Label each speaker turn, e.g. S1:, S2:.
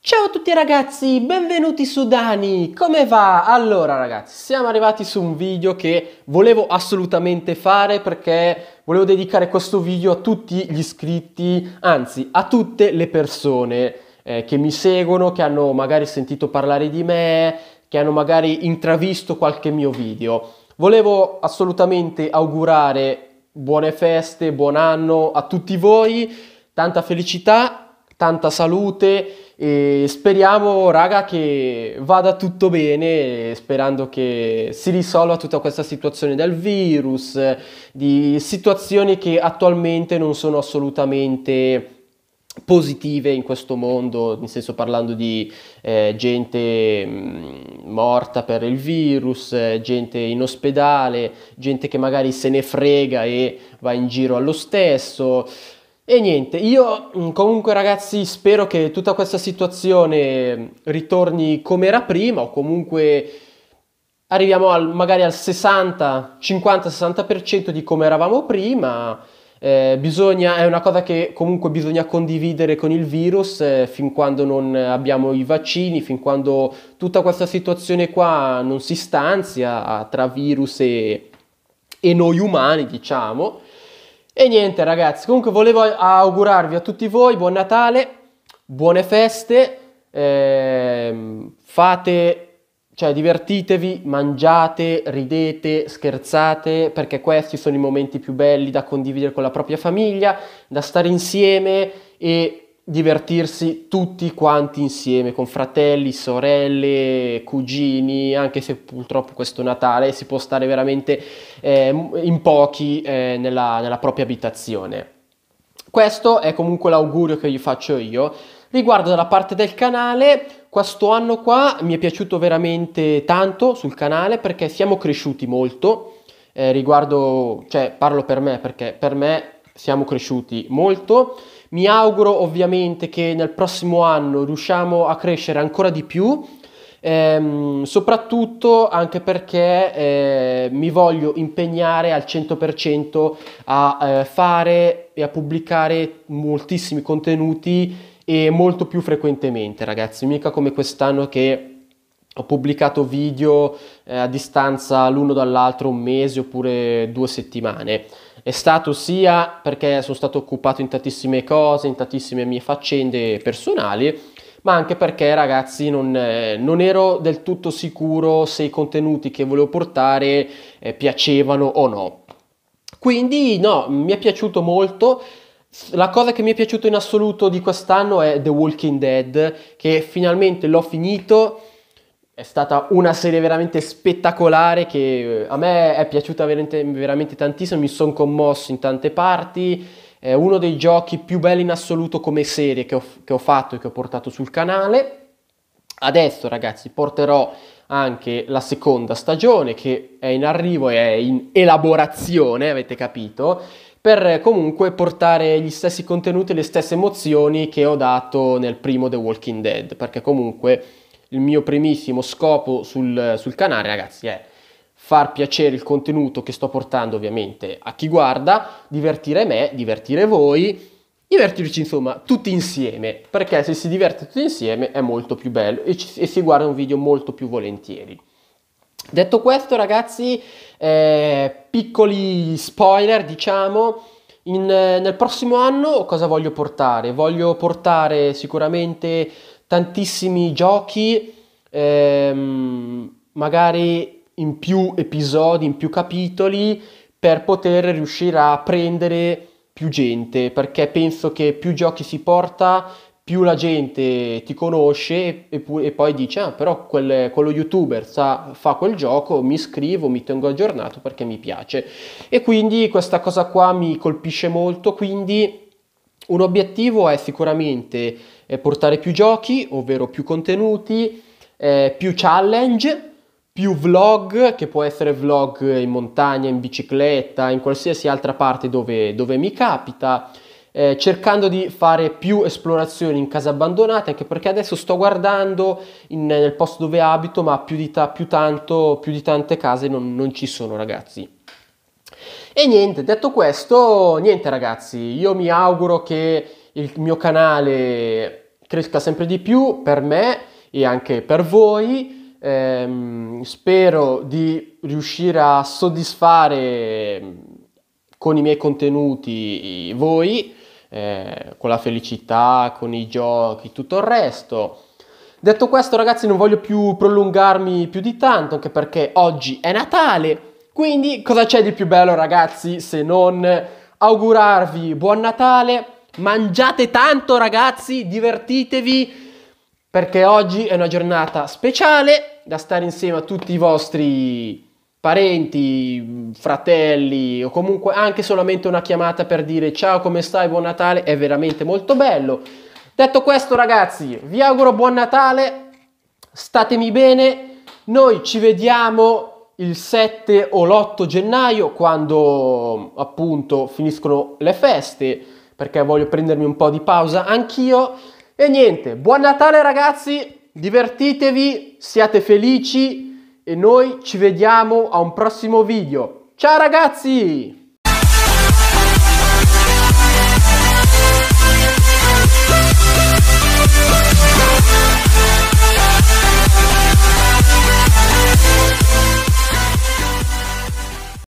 S1: Ciao a tutti ragazzi, benvenuti su Dani, come va? Allora ragazzi, siamo arrivati su un video che volevo assolutamente fare perché volevo dedicare questo video a tutti gli iscritti, anzi a tutte le persone eh, che mi seguono, che hanno magari sentito parlare di me, che hanno magari intravisto qualche mio video. Volevo assolutamente augurare buone feste, buon anno a tutti voi, tanta felicità, tanta salute e speriamo raga che vada tutto bene sperando che si risolva tutta questa situazione del virus, di situazioni che attualmente non sono assolutamente positive in questo mondo, nel senso parlando di eh, gente mh, mm, morta per il virus, eh, gente in ospedale, gente che magari se ne frega e va in giro allo stesso. E niente, io mm, comunque ragazzi spero che tutta questa situazione mm, ritorni come era prima o comunque arriviamo al, magari al 60, 50-60% di come eravamo prima eh, bisogna, è una cosa che comunque bisogna condividere con il virus eh, fin quando non abbiamo i vaccini, fin quando tutta questa situazione qua non si stanzia ah, tra virus e, e noi umani, diciamo. E niente ragazzi, comunque volevo augurarvi a tutti voi buon Natale, buone feste, eh, fate cioè, divertitevi, mangiate, ridete, scherzate, perché questi sono i momenti più belli da condividere con la propria famiglia, da stare insieme e divertirsi tutti quanti insieme, con fratelli, sorelle, cugini, anche se purtroppo questo Natale si può stare veramente eh, in pochi eh, nella, nella propria abitazione. Questo è comunque l'augurio che vi faccio io. Riguardo dalla parte del canale, questo anno qua mi è piaciuto veramente tanto sul canale perché siamo cresciuti molto eh, riguardo, cioè parlo per me perché per me siamo cresciuti molto. Mi auguro ovviamente che nel prossimo anno riusciamo a crescere ancora di più, ehm, soprattutto anche perché eh, mi voglio impegnare al 100% a eh, fare e a pubblicare moltissimi contenuti e molto più frequentemente ragazzi, mica come quest'anno che ho pubblicato video eh, a distanza l'uno dall'altro un mese oppure due settimane. È stato sia perché sono stato occupato in tantissime cose, in tantissime mie faccende personali, ma anche perché ragazzi non, eh, non ero del tutto sicuro se i contenuti che volevo portare eh, piacevano o no. Quindi no, mi è piaciuto molto la cosa che mi è piaciuta in assoluto di quest'anno è The Walking Dead, che finalmente l'ho finito. È stata una serie veramente spettacolare che eh, a me è piaciuta veramente, veramente tantissimo, mi sono commosso in tante parti. È uno dei giochi più belli in assoluto come serie che ho, che ho fatto e che ho portato sul canale. Adesso ragazzi porterò anche la seconda stagione che è in arrivo e è in elaborazione, avete capito? per eh, comunque portare gli stessi contenuti e le stesse emozioni che ho dato nel primo The Walking Dead, perché comunque il mio primissimo scopo sul, sul canale, ragazzi, è far piacere il contenuto che sto portando ovviamente a chi guarda, divertire me, divertire voi, divertirci insomma tutti insieme, perché se si diverte tutti insieme è molto più bello e, ci, e si guarda un video molto più volentieri. Detto questo, ragazzi, eh, piccoli spoiler, diciamo, in, eh, nel prossimo anno cosa voglio portare? Voglio portare sicuramente tantissimi giochi, ehm, magari in più episodi, in più capitoli, per poter riuscire a prendere più gente, perché penso che più giochi si porta, più la gente ti conosce e, pu- e poi dice ah però quel, quello youtuber sa, fa quel gioco, mi iscrivo, mi tengo aggiornato perché mi piace e quindi questa cosa qua mi colpisce molto quindi un obiettivo è sicuramente eh, portare più giochi ovvero più contenuti, eh, più challenge più vlog, che può essere vlog in montagna, in bicicletta, in qualsiasi altra parte dove, dove mi capita, eh, cercando di fare più esplorazioni in case abbandonate, anche perché adesso sto guardando in, nel posto dove abito, ma più di, ta, più tanto, più di tante case non, non ci sono ragazzi. E niente, detto questo, niente ragazzi, io mi auguro che il mio canale cresca sempre di più per me e anche per voi. Ehm, spero di riuscire a soddisfare ehm, con i miei contenuti voi eh, con la felicità, con i giochi, tutto il resto. Detto questo ragazzi non voglio più prolungarmi più di tanto, anche perché oggi è Natale, quindi cosa c'è di più bello ragazzi se non augurarvi buon Natale, mangiate tanto ragazzi, divertitevi perché oggi è una giornata speciale da stare insieme a tutti i vostri parenti, fratelli o comunque anche solamente una chiamata per dire ciao come stai, buon Natale, è veramente molto bello. Detto questo ragazzi, vi auguro buon Natale, statemi bene, noi ci vediamo il 7 o l'8 gennaio quando appunto finiscono le feste perché voglio prendermi un po' di pausa anch'io e niente, buon Natale ragazzi, divertitevi, siate felici e noi ci vediamo a un prossimo video. Ciao ragazzi!